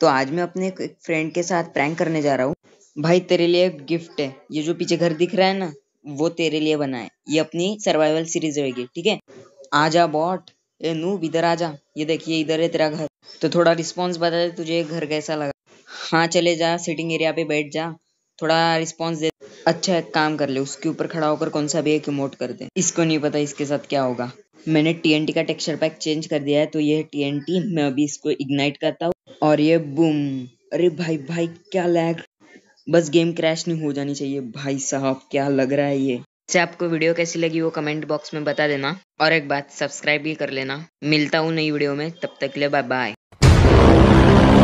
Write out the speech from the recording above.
तो आज मैं अपने एक फ्रेंड के साथ प्रैंक करने जा रहा हूँ भाई तेरे लिए एक गिफ्ट है ये जो पीछे घर दिख रहा है ना वो तेरे लिए बना है ये अपनी सर्वाइवल सीरीज होगी ठीक है आजा बॉट ए नू इधर आजा ये देखिए इधर है तेरा घर तो थोड़ा रिस्पॉन्स बता दे तुझे घर कैसा लगा हाँ चले जा सिटिंग एरिया पे बैठ जा थोड़ा रिस्पॉन्स दे अच्छा एक काम कर ले उसके ऊपर खड़ा होकर कौन सा भी एक इमोट कर दे इसको नहीं पता इसके साथ क्या होगा मैंने टी का टेक्सचर पैक चेंज कर दिया है तो ये टी मैं अभी इसको इग्नाइट करता हूँ और ये बूम अरे भाई भाई क्या लैग बस गेम क्रैश नहीं हो जानी चाहिए भाई साहब क्या लग रहा है ये से अच्छा, आपको वीडियो कैसी लगी वो कमेंट बॉक्स में बता देना और एक बात सब्सक्राइब भी कर लेना मिलता हूँ नई वीडियो में तब तक के लिए बाय बाय